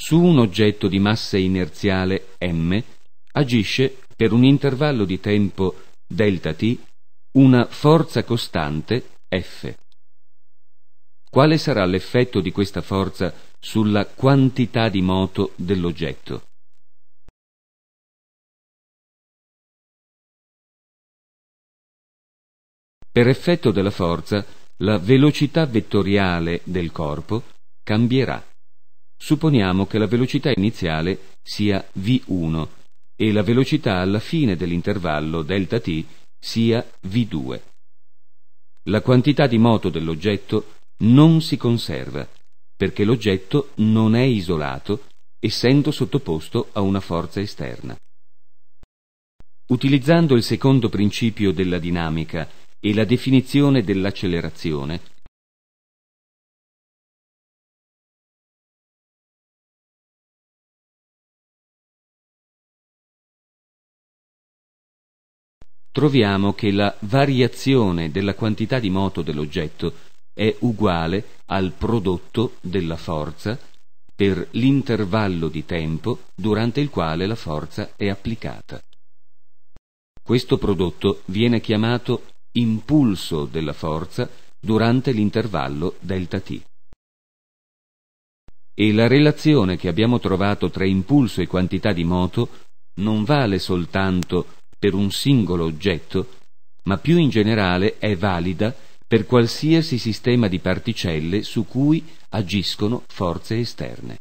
su un oggetto di massa inerziale m agisce per un intervallo di tempo Δt una forza costante F. Quale sarà l'effetto di questa forza sulla quantità di moto dell'oggetto? Per effetto della forza, la velocità vettoriale del corpo cambierà supponiamo che la velocità iniziale sia v1 e la velocità alla fine dell'intervallo Δt sia v2. La quantità di moto dell'oggetto non si conserva perché l'oggetto non è isolato essendo sottoposto a una forza esterna. Utilizzando il secondo principio della dinamica e la definizione dell'accelerazione, troviamo che la variazione della quantità di moto dell'oggetto è uguale al prodotto della forza per l'intervallo di tempo durante il quale la forza è applicata. Questo prodotto viene chiamato impulso della forza durante l'intervallo delta t. E la relazione che abbiamo trovato tra impulso e quantità di moto non vale soltanto per un singolo oggetto, ma più in generale è valida per qualsiasi sistema di particelle su cui agiscono forze esterne.